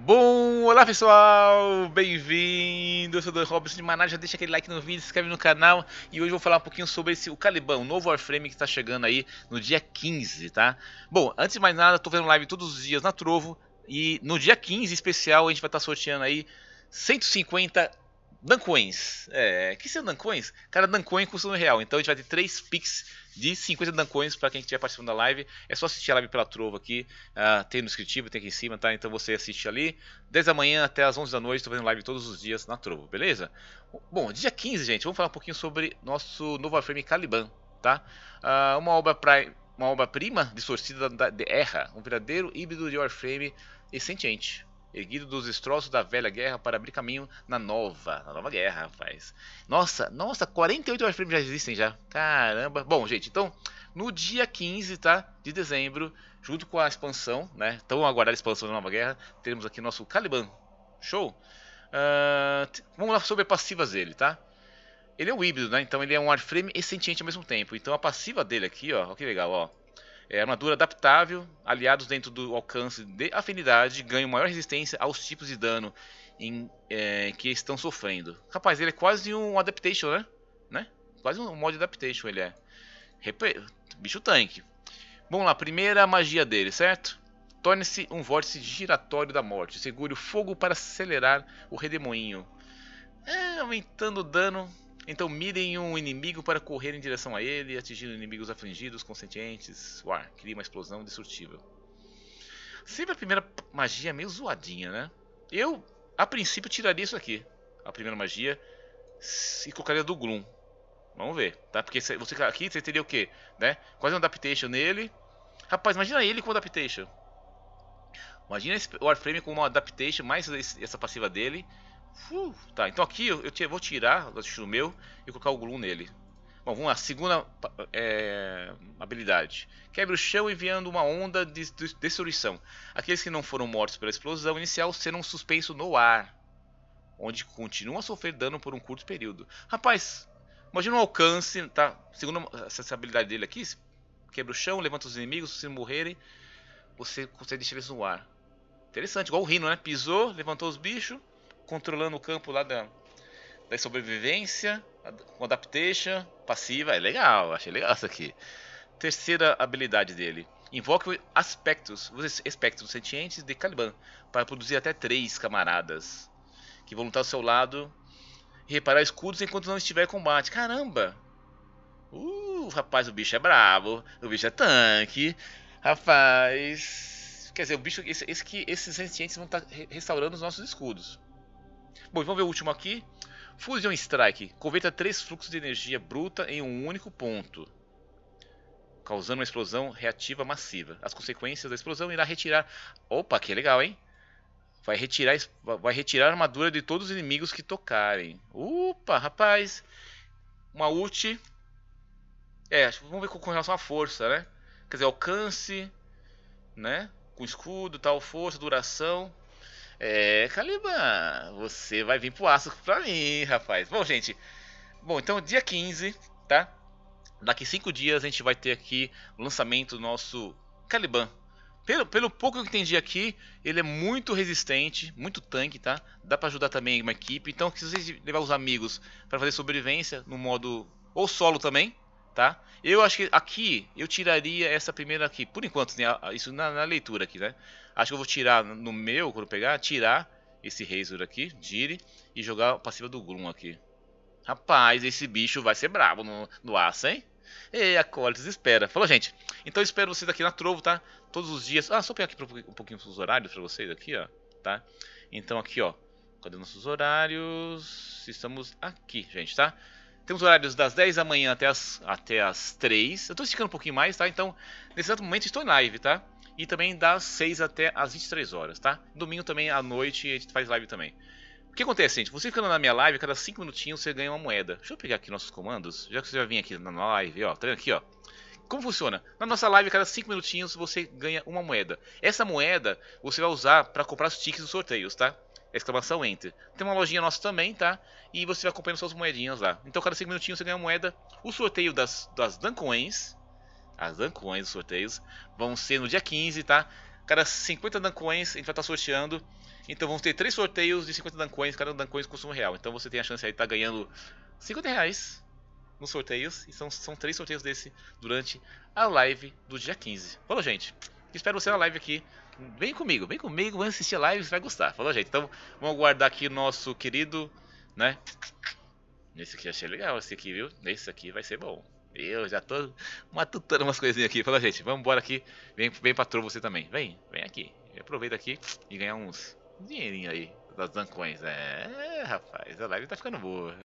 Bom, olá pessoal, bem-vindos, eu sou o Dan Robson de Maná, já deixa aquele like no vídeo, se inscreve no canal e hoje eu vou falar um pouquinho sobre esse, o Caliban, o novo Warframe que está chegando aí no dia 15, tá? Bom, antes de mais nada, estou fazendo live todos os dias na Trovo e no dia 15 especial a gente vai estar tá sorteando aí 150 Dancoins. É, que são é Dancoins? Cara, Dancoin custa um real. Então a gente vai ter 3 pics de 50 Dancoins para quem estiver participando da live. É só assistir a live pela Trova aqui. Uh, tem no descritivo, tem aqui em cima, tá? Então você assiste ali. 10 da manhã até as 11 da noite. tô fazendo live todos os dias na Trova, beleza? Bom, dia 15, gente, vamos falar um pouquinho sobre nosso novo Warframe Caliban, tá? Uh, uma obra pra, uma obra-prima distorcida da, da, de Erra, um verdadeiro híbrido de Warframe e sentiente erguido dos destroços da velha guerra para abrir caminho na nova, na nova guerra, rapaz. Nossa, nossa, 48 wireframes já existem já. Caramba. Bom, gente, então, no dia 15, tá, de dezembro, junto com a expansão, né, tão aguardada expansão da nova guerra, teremos aqui nosso Caliban. Show? Uh, vamos lá sobre passivas dele, tá? Ele é um híbrido, né? Então ele é um Warframe e sentiente ao mesmo tempo. Então a passiva dele aqui, ó, ó que legal, ó. É, armadura adaptável, aliados dentro do alcance de afinidade, ganham maior resistência aos tipos de dano em, é, que estão sofrendo. Rapaz, ele é quase um adaptation, né? né? Quase um mod adaptation ele é. Bicho tanque. Vamos lá, primeira magia dele, certo? Torne-se um vórtice giratório da morte. Segure o fogo para acelerar o redemoinho. É, aumentando o dano então mirem um inimigo para correr em direção a ele, atingindo inimigos afligidos, conscientes. Uau, cria uma explosão destrutível. Sempre a primeira magia é meio zoadinha, né? Eu, a princípio, tiraria isso aqui. A primeira magia. E colocaria do Gloom. Vamos ver, tá? Porque você aqui você teria o quê? Né? Quase um adaptation nele. Rapaz, imagina ele com adaptation. Imagina esse Warframe com uma adaptation mais essa passiva dele. Uh, tá, então aqui eu, eu vou tirar o meu e colocar o Glum nele. Bom, vamos lá, segunda é, habilidade. Quebra o chão enviando uma onda de destruição. Aqueles que não foram mortos pela explosão inicial serão suspensos no ar, onde continuam a sofrer dano por um curto período. Rapaz, imagina o um alcance, tá? Segunda essa habilidade dele aqui, quebra o chão, levanta os inimigos, se morrerem, você consegue deixar eles no ar. Interessante, igual o Rino, né? Pisou, levantou os bichos, controlando o campo lá da, da sobrevivência, com adaptation, passiva. É legal, achei legal isso aqui. Terceira habilidade dele. Invoque aspectos, os aspectos sentientes de Caliban para produzir até três camaradas que vão lutar ao seu lado e reparar escudos enquanto não estiver em combate. Caramba! Uh, rapaz, o bicho é brabo, o bicho é tanque. Rapaz, quer dizer, o bicho, esse, esse esses sentientes vão tá estar restaurando os nossos escudos. Bom, vamos ver o último aqui. Fusion Strike. Coveta três fluxos de energia bruta em um único ponto, causando uma explosão reativa massiva. As consequências da explosão irá retirar. Opa, que legal, hein? Vai retirar, vai retirar a armadura de todos os inimigos que tocarem. Opa, rapaz. Uma ult. É, vamos ver com relação à força, né? Quer dizer, alcance, né? Com escudo, tal, força, duração. É, Caliban, você vai vir pro aço pra mim, rapaz. Bom, gente. Bom, então dia 15, tá? Daqui 5 dias a gente vai ter aqui o lançamento do nosso Caliban. Pelo, pelo pouco que eu entendi aqui, ele é muito resistente, muito tanque, tá? Dá para ajudar também uma equipe. Então, se vocês levar os amigos para fazer sobrevivência no modo ou solo também, tá? Eu acho que aqui eu tiraria essa primeira aqui, por enquanto, né? isso na, na, leitura aqui, né? Acho que eu vou tirar no meu, quando pegar, tirar esse Razor aqui, Jiri, e jogar a passiva do gloom aqui. Rapaz, esse bicho vai ser bravo no, no aço, hein? E a Colis espera. Falou, gente. Então espero vocês aqui na Trovo, tá? Todos os dias. Ah, só pegar aqui um pouquinho os horários pra vocês aqui, ó. Tá? Então aqui, ó. Cadê nossos horários? Estamos aqui, gente, tá? Temos horários das 10 da manhã até as, até as 3. Eu estou esticando um pouquinho mais, tá? Então, nesse exato momento estou em live, tá? E também das 6 até as 23 horas, tá? Domingo também à noite a gente faz live também. O que acontece, gente? Você ficando na minha live, cada 5 minutinhos você ganha uma moeda. Deixa eu pegar aqui nossos comandos, já que você já vem aqui na live, ó, tá vendo aqui, ó. Como funciona? Na nossa live, cada 5 minutinhos você ganha uma moeda. Essa moeda você vai usar para comprar os tickets dos sorteios, tá? exclamação enter. Tem uma lojinha nossa também, tá? E você vai acompanhando suas moedinhas lá. Então, cada 5 minutinhos você ganha uma moeda. O sorteio das, das Duncoins, as Duncoins, os sorteios, vão ser no dia 15, tá? Cada 50 Duncoins a gente vai estar tá sorteando. Então, vamos ter três sorteios de 50 Duncoins, cada Duncoins custa um real. Então, você tem a chance aí de estar tá ganhando 50 reais nos sorteios. E são, são três sorteios desse durante a live do dia 15. Falou, gente! Espero você na live aqui. Vem comigo, vem comigo, vem assistir a live, você vai gostar. Falou, gente? Então, vamos aguardar aqui o nosso querido, né? Esse aqui achei legal, esse aqui, viu? Esse aqui vai ser bom. Eu já tô matutando umas coisinhas aqui. Falou, gente, vamos embora aqui. Vem, vem pra você também. Vem, vem aqui. Aproveita aqui e ganha uns dinheirinho aí das Zancões. É, rapaz, a live tá ficando boa.